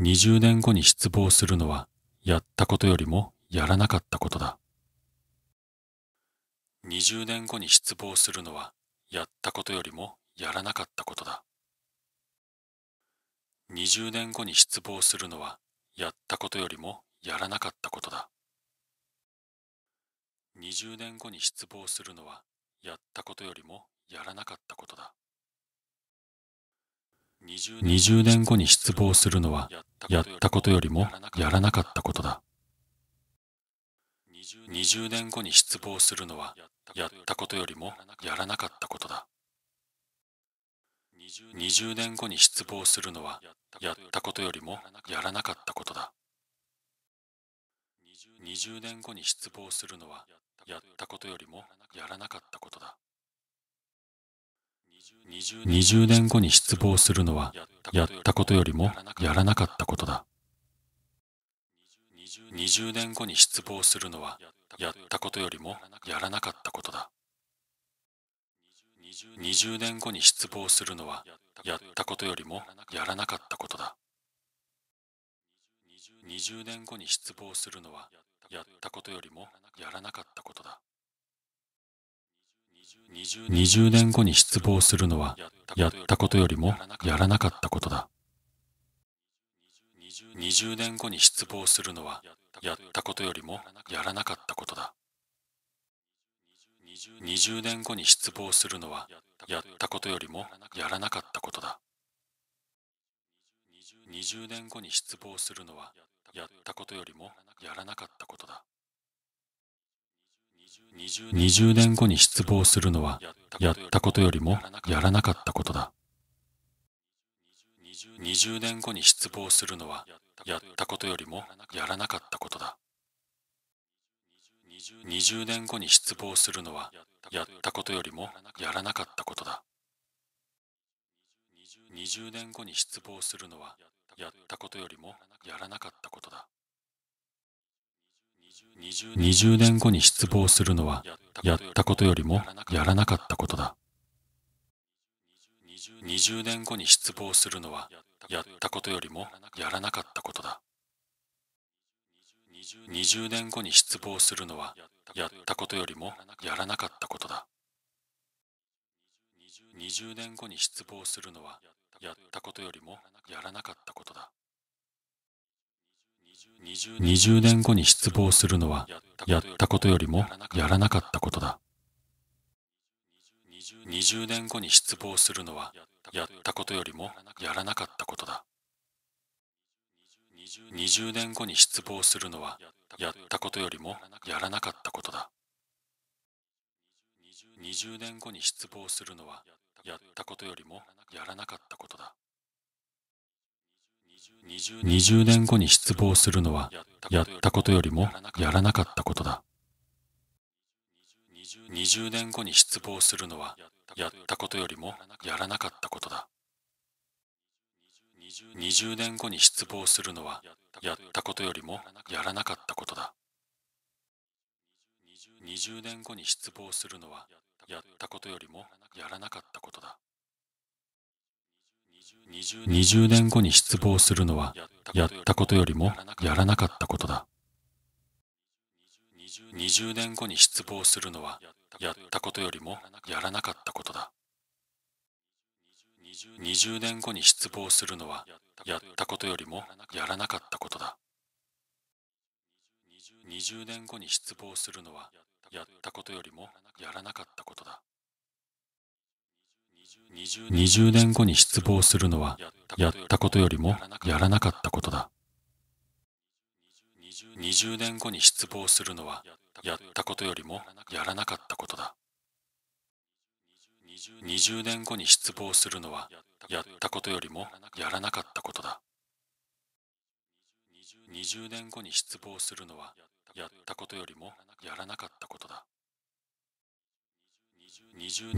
20年後に失望するのは、やったことよりもやらなかったことだ。20年後に失望するのは、やったことよりもやらなかったことだ。20年後に失望するのは、やったことよりもやらなかったことだ。20年後に失望するのは、やったことよりもやらなかったことだ。20年後に失望するのはやったことよりもやらなかったことだ20年後に失望するのはやったことよりもやらなかったことだ20年後に失望するのはやったことよりもやらなかったことだ20年後に失望するのはやったことよりもやらなかったことだ20年後に失望するのはやったことよりもやらなかったことだ20年後に失望するのはやったことよりもやらなかったことだ20年後に失望するのはやったことよりもやらなかったことだ20年後に失望するのはやったことよりもやらなかったことだ20年後に失望するのはやったことよりもやらなかったことだ20年後に失望するのはやったことよりもやらなかったことだ20年後に失望するのはやったことよりもやらなかったことだ20年後に失望するのはやったことよりもやらなかったことだ20年後に失望するのはやったことよりもやらなかったことだ20年後に失望するのはやったことよりもやらなかったことだ20年後に失望するのはやったことよりもやらなかったことだ20年後に失望するのはやったことよりもやらなかったことだ20年後に失望するのはやったことよりもやらなかったことだ20年後に失望するのはやったことよりもやらなかったことだ20年後に失望するのはやったことよりもやらなかったことだ20年後に失望するのはやったことよりもやらなかったことだ20年後に失望するのはやったことよりもやらなかったことだ20年後に失望するのはやったことよりもやらなかったことだ20年後に失望するのはやったことよりもやらなかったことだ20年後に失望するのはやったことよりもやらなかったことだ20年後に失望するのはやったことよりもやらなかったことだ20年後に失望するのはやったことよりもやらなかったことだ20年後に失望するのはやったことよりもやらなかったことだ20年後に失望するのはやったことよりもやらなかったことだ20年後に失望するのはやったことよりもやらなかったことだ20年後に失望するのはやったことよりもやらなかったことだ20年後に失望するのはやったことよりもやらなかったことだ20年後に失望するのはやったことよりもやらなかったことだ20年後に失望するのはやったことよりもやらなかったことだ20年後に失望するのはやったことよりもやらなかったことだ20年後に失望するのはやったことよりもやらなかったことだ20年後に失望するのはやったことよりもやらなかったことだ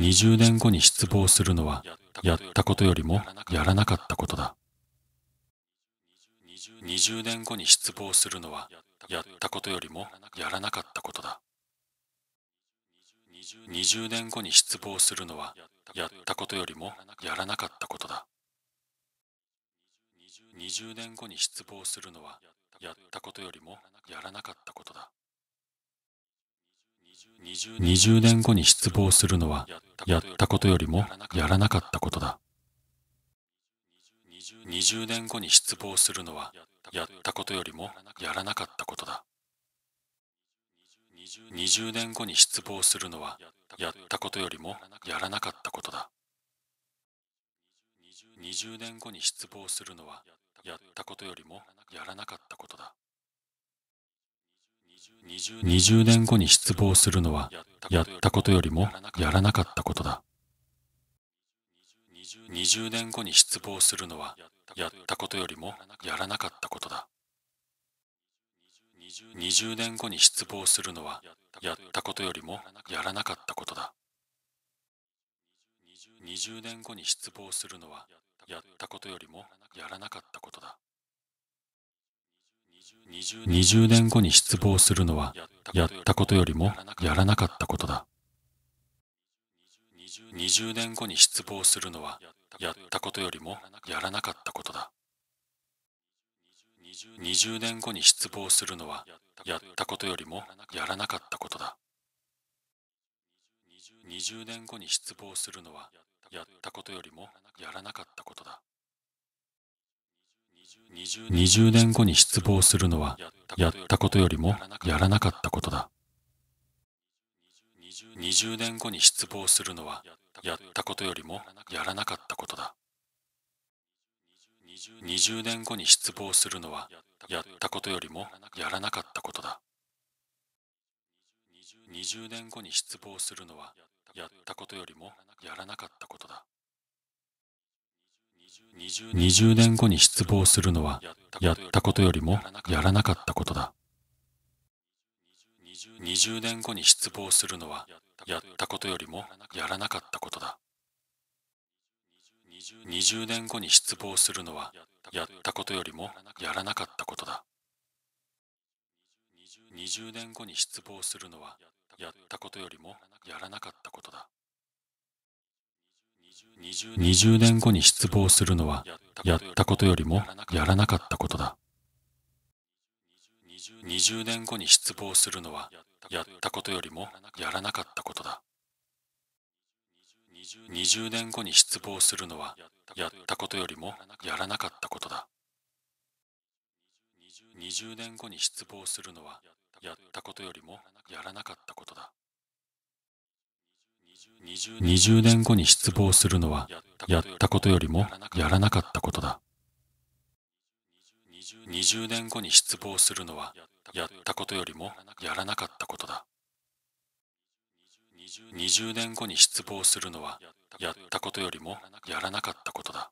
20年後に失望するのはやったことよりもやらなかったことだ20年後に失望するのはやったことよりもやらなかったことだ20年後に失望するのはやったことよりもやらなかったことだ20年後に失望するのはやったことよりもやらなかったことだ20年後に失望するのはやったことよりもやらなかったことだ20年後に失望するのはやったことよりもやらなかったことだ20年後に失望するのはやったことよりもやらなかったことだ20年後に失望するのはやったことよりもやらなかったことだ20年後に失望するのはやったことよりもやらなかったことだ20年後に失望するのはやったことよりもやらなかったことだ20年後に失望するのはやったことよりもやらなかったことだ20年後に失望するのはやったことよりもやらなかったことだ20年後に失望するのはやったことよりもやらなかったことだ20年後に失望するのはやったことよりもやらなかったことだ20年後に失望するのはやったことよりもやらなかったことだ20年後に失望するのはやったことよりもやらなかったことだ20年後に失望するのはやったことよりもやらなかったことだ20年後に失望するのはやったことよりもやらなかったことだ20年後に失望するのはやったことよりもやらなかったことだ20年後に失望するのはやったことよりもやらなかったことだ20年後に失望するのはやったことよりもやらなかったことだ20年後に失望するのはやったことよりもやらなかったことだ20年後に失望するのはやったことよりもやらなかったことだ20年後に失望するのはやったことよりもやらなかったことだ20年後に失望するのはやったことよりもやらなかったことだ20年後に失望するのはやったことよりもやらなかったことだ20年後に失望するのはやったことよりもやらなかったことだ20年後に失望するのはやったことよりもやらなかったことだ20年後に失望するのはやったことよりもやらなかったことだ20年後に失望するのはやったことよりもやらなかったことだ20年後に失望するのはやったことよりもやらなかったことだ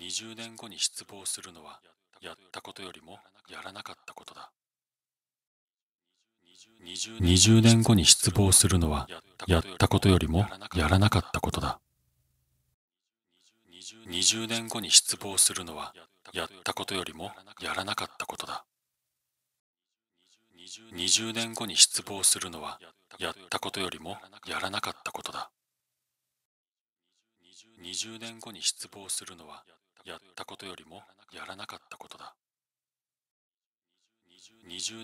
20年後に失望するのはやったことよりもやらなかったことだ20年後に失望するのはやったことよりもやらなかったことだ20年後に失望するのはやったことよりもやらなかったことだ20年後に失望するのはやったことよりもやらなかったことだ20年後に失望するのはやったことよりもやらなかったことだ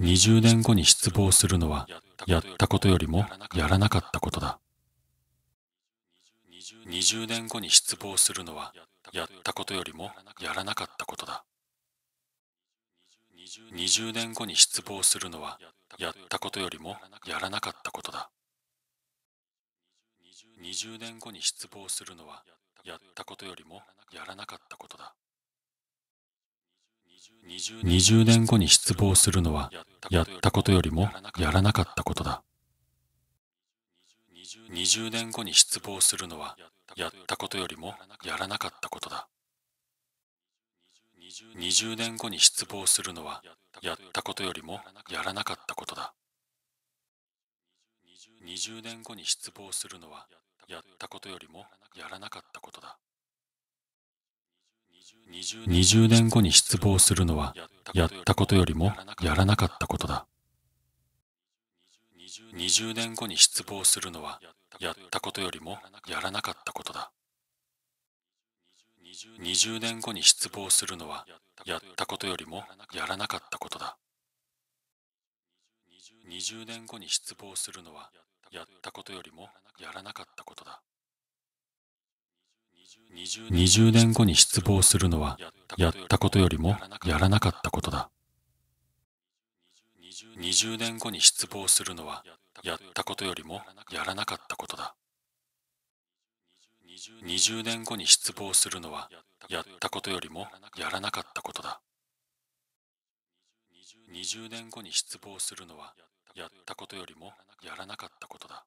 20年後に失望するのはやったことよりもやらなかったことだ20年後に失望するのはやったことよりもやらなかったことだ20年後に失望するのはやったことよりもやらなかったことだ20年後に失望するのはやったことよりもやらなかったことだ20年後に失望するのはやったことよりもやらなかったことだ20年後に失望するのはやったことよりもやらなかったことだ20年後に失望するのはやったことよりもやらなかったことだ20年後に失望するのはやったことよりもやらなかったことだ20年後に失望するのはやったことよりもやらなかったことだ20年後に失望するのはやったことよりもやらなかったことだ20年後に失望するのはやったことよりもやらなかったことだ20年後に失望するのはやったことよりもやらなかったことだ20年後に失望するのはやったことよりもやらなかったことだ20年後に失望するのはやったことよりもやらなかったことだ20年後に失望するのはやったことよりもやらなかったことだ20年後に失望するのはやったことよりもやらなかったことだ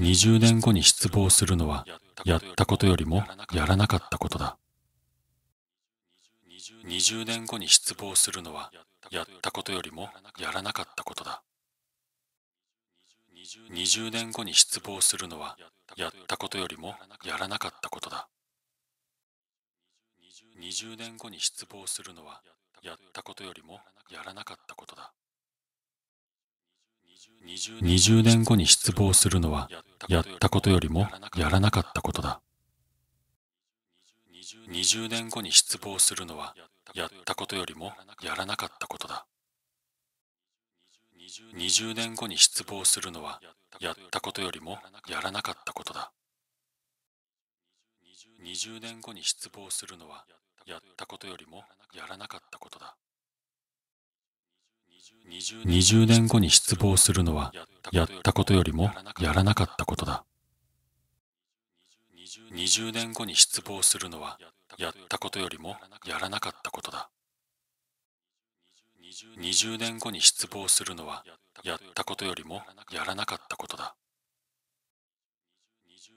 20年後に失望するのはやったことよりもやらなかったことだ20年後に失望するのはやったことよりもやらなかったことだ20年後に失望するのはやったことよりもやらなかったことだ20年後に失望するのはやったことよりもやらなかったことだ20年後に失望するのはやったことよりもやらなかったことだ20年後に失望するのはやったことよりもやらなかったことだ20年後に失望するのはやったことよりもやらなかったことだ20年後に失望するのはやったことよりもやらなかったことだ20年後に失望するのはやったことよりもやらなかったことだ20年後に失望するのはやったことよりもやらなかったことだ20年後に失望するのはやったことよりもやらなかったことだ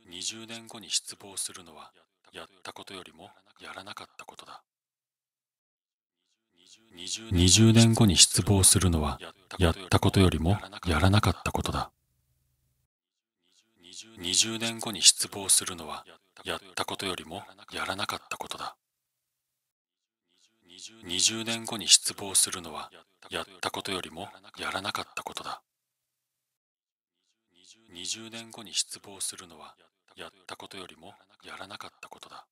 20年後に失望するのはやったことよりもやらなかったことだ20年後に失望するのはやったことよりもやらなかったことだ20年後に失望するのはやったことよりもやらなかったことだ20年後に失望するのはやったことよりもやらなかったことだ20年後に失望するのはやったことよりもやらなかったことだ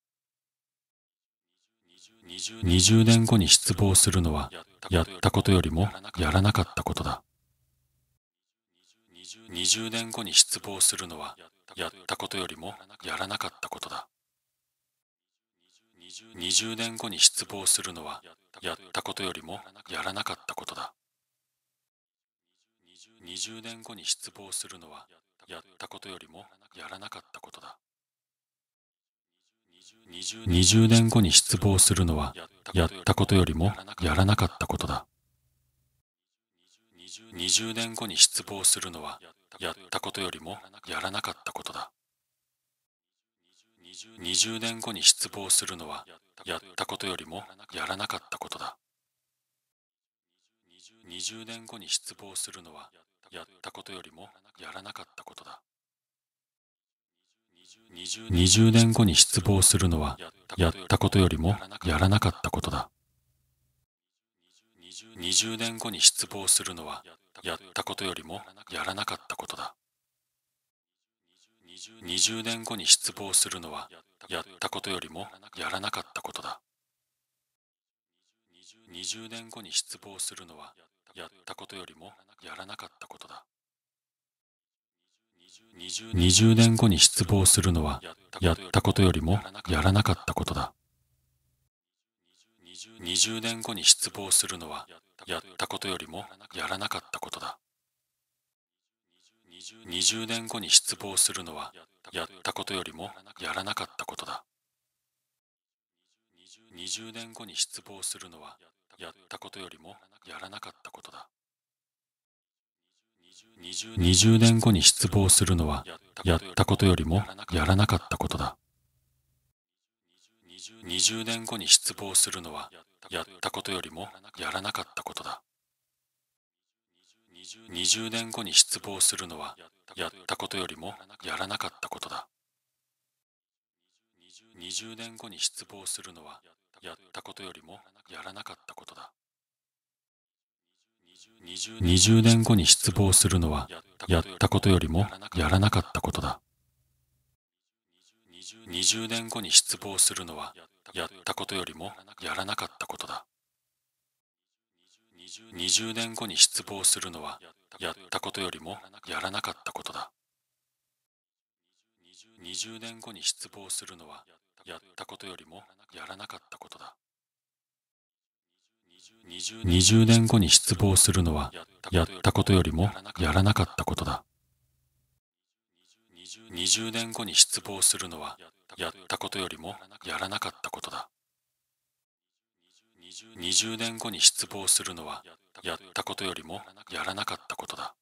20年後に失望するのはやったことよりもやらなかったことだ20年後に失望するのはやったことよりもやらなかったことだ20年後に失望するのはやったことよりもやらなかったことだ20年後に失望するのはやったことよりもやらなかったことだ20年後に失望するのはやったことよりもやらなかったことだ20年後に失望するのはやったことよりもやらなかったことだ20年後に失望するのはやったことよりもやらなかったことだ20年後に失望するのはやったことよりもやらなかったことだ20年後に失望するのはやったことよりもやらなかったことだ20年後に失望するのはやったことよりもやらなかったことだ20年後に失望するのはやったことよりもやらなかったことだ20年後に失望するのはやったことよりもやらなかったことだ20年後に失望するのはやったことよりもやらなかったことだ20年後に失望するのはやったことよりもやらなかったことだ20年後に失望するのはやったことよりもやらなかったことだ20年後に失望するのはやったことよりもやらなかったことだ20年後に失望するのはやったことよりもやらなかったことだ20年後に失望するのはやったことよりもやらなかったことだ20年後に失望するのはやったことよりもやらなかったことだ20年後に失望するのはやったことよりもやらなかったことだ20年後に失望するのはやったことよりもやらなかったことだ20年後に失望するのはやったことよりもやらなかったことだ20年後に失望するのはやったことよりもやらなかったことだ20年後に失望するのはやったことよりもやらなかったことだ20年後に失望するのはやったことよりもやらなかったことだ20年後に失望するのはやったことよりもやらなかったことだ20年後に失望するのはやったことよりもやらなかったことだ